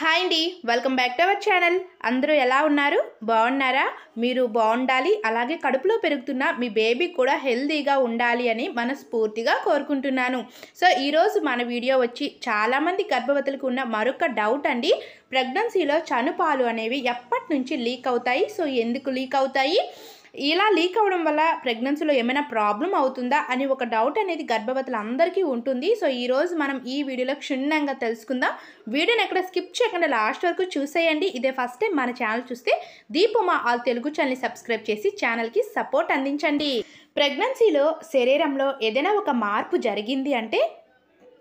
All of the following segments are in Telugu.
హాయ్ అండి welcome back to our channel అందరూ ఎలా ఉన్నారు బాగున్నారా మీరు బాగుండాలి అలాగే కడుపులో పెరుగుతున్న మీ బేబీ కూడా హెల్తీగా ఉండాలి అని మనస్ఫూర్తిగా కోరుకుంటున్నాను సో ఈరోజు మన వీడియో వచ్చి చాలామంది గర్భవతులకు ఉన్న మరొక డౌట్ అండి ప్రెగ్నెన్సీలో చనుపాలు అనేవి ఎప్పటి నుంచి లీక్ అవుతాయి సో ఎందుకు లీక్ అవుతాయి ఇలా లీక్ అవడం వల్ల ప్రెగ్నెన్సీలో ఏమైనా ప్రాబ్లం అవుతుందా అని ఒక డౌట్ అనేది గర్భవతులందరికీ ఉంటుంది సో ఈరోజు మనం ఈ వీడియోలో క్షుణ్ణంగా తెలుసుకుందాం వీడియోని ఎక్కడ స్కిప్ చేయకుండా లాస్ట్ వరకు చూసేయండి ఇదే ఫస్ట్ టైం మన ఛానల్ చూస్తే దీపమా ఆల్ తెలుగు ఛానల్ని సబ్స్క్రైబ్ చేసి ఛానల్కి సపోర్ట్ అందించండి ప్రెగ్నెన్సీలో శరీరంలో ఏదైనా ఒక మార్పు జరిగింది అంటే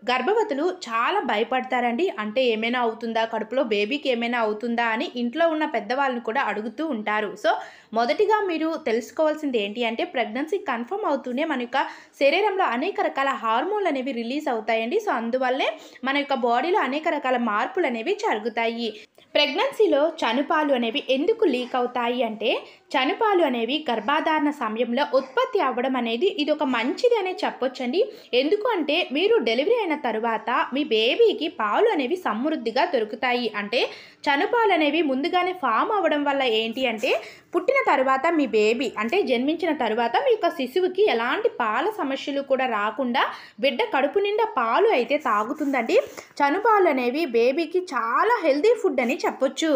గర్భవతులు చాలా భయపడతారండి అంటే ఏమైనా అవుతుందా కడుపులో బేబీకి ఏమైనా అవుతుందా అని ఇంట్లో ఉన్న పెద్దవాళ్ళని కూడా అడుగుతూ ఉంటారు సో మొదటిగా మీరు తెలుసుకోవాల్సింది ఏంటి అంటే ప్రెగ్నెన్సీ కన్ఫర్మ్ అవుతూనే మన యొక్క శరీరంలో అనేక రకాల హార్మోన్లు అనేవి రిలీజ్ అవుతాయండి సో అందువల్లే మన యొక్క బాడీలో అనేక రకాల మార్పులు అనేవి జరుగుతాయి ప్రెగ్నెన్సీలో చనుపాలు అనేవి ఎందుకు లీక్ అవుతాయి అంటే చనుపాలు అనేవి గర్భాధారణ సమయంలో ఉత్పత్తి అవ్వడం అనేది ఇది ఒక మంచిది అనే చెప్పొచ్చండి ఎందుకు అంటే మీరు డెలివరీ అయిన తర్వాత మీ బేబీకి పాలు అనేవి సమృద్ధిగా దొరుకుతాయి అంటే చనుపాలు అనేవి ముందుగానే ఫామ్ అవ్వడం వల్ల ఏంటి అంటే పుట్టిన పుట్టిన తర్వాత మీ బేబీ అంటే జన్మించిన తర్వాత మీ యొక్క శిశువుకి ఎలాంటి పాల సమస్యలు కూడా రాకుండా బిడ్డ కడుపు నిండా పాలు అయితే తాగుతుందండి చనుపాలు అనేవి బేబీకి చాలా హెల్దీ ఫుడ్ అని చెప్పొచ్చు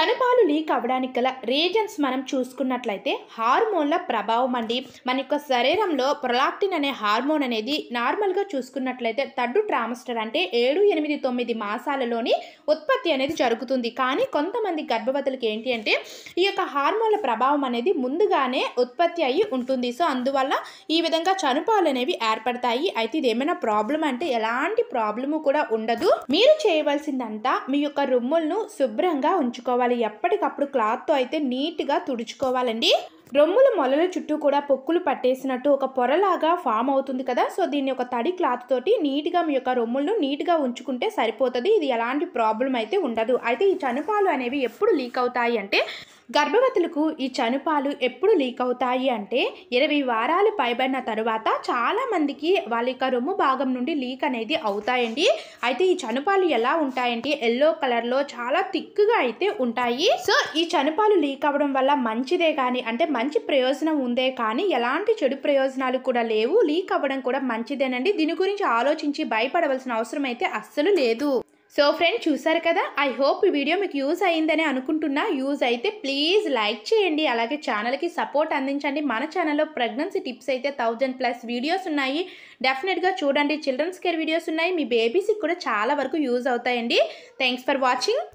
చనుపాలు లీక్ అవ్వడానికి గల రీజన్స్ మనం చూసుకున్నట్లయితే హార్మోన్ల ప్రభావం అండి మన యొక్క శరీరంలో ప్రొలాక్టిన్ అనే హార్మోన్ అనేది నార్మల్గా చూసుకున్నట్లయితే థర్డ్ ట్రామస్టర్ అంటే ఏడు ఎనిమిది తొమ్మిది మాసాలలోని ఉత్పత్తి అనేది జరుగుతుంది కానీ కొంతమంది గర్భవతులకి ఏంటి అంటే ఈ యొక్క హార్మోన్ల ప్రభావం అనేది ముందుగానే ఉత్పత్తి అయ్యి ఉంటుంది సో అందువల్ల ఈ విధంగా చనుపాలు అనేవి ఏర్పడతాయి అయితే ఇది ఏమైనా ప్రాబ్లం అంటే ఎలాంటి ప్రాబ్లము కూడా ఉండదు మీరు చేయవలసిందంతా మీ యొక్క రుమ్ములను శుభ్రంగా ఉంచుకోవాలి పెట్టుకోవాలి ఎప్పటికప్పుడు క్లాత్తో అయితే నీట్గా తుడుచుకోవాలండి రొమ్ముల మొలల చుట్టూ కూడా పొక్కులు పట్టేసినట్టు ఒక పొరలాగా ఫామ్ అవుతుంది కదా సో దీన్ని ఒక తడి క్లాత్ తోటి నీట్గా మీ యొక్క రొమ్ములను నీట్గా ఉంచుకుంటే సరిపోతుంది ఇది ఎలాంటి ప్రాబ్లం అయితే ఉండదు అయితే ఈ చనుపాలు అనేవి ఎప్పుడు లీక్ అవుతాయి అంటే గర్భవతులకు ఈ చనుపాలు ఎప్పుడు లీక్ అవుతాయి అంటే ఇరవై వారాలు పైబడిన తరువాత చాలామందికి వాళ్ళ యొక్క రొమ్ము భాగం నుండి లీక్ అనేది అవుతాయండి అయితే ఈ చనుపాలు ఎలా ఉంటాయంటే ఎల్లో కలర్లో చాలా థిక్గా అయితే ఉంటాయి సో ఈ చనుపాలు లీక్ అవ్వడం వల్ల మంచిదే కానీ అంటే మంచి ప్రయోజనం ఉందే కానీ ఎలాంటి చెడు ప్రయోజనాలు కూడా లేవు లీక్ అవ్వడం కూడా మంచిదేనండి దీని గురించి ఆలోచించి భయపడవలసిన అవసరం అయితే అస్సలు లేదు సో ఫ్రెండ్ చూసారు కదా ఐ హోప్ ఈ వీడియో మీకు యూజ్ అయిందని అనుకుంటున్నా యూజ్ అయితే ప్లీజ్ లైక్ చేయండి అలాగే ఛానల్కి సపోర్ట్ అందించండి మన ఛానల్లో ప్రెగ్నెన్సీ టిప్స్ అయితే థౌజండ్ ప్లస్ వీడియోస్ ఉన్నాయి డెఫినెట్గా చూడండి చిల్డ్రన్స్ కేర్ వీడియోస్ ఉన్నాయి మీ బేబీస్కి కూడా చాలా వరకు యూజ్ అవుతాయండి థ్యాంక్స్ ఫర్ వాచింగ్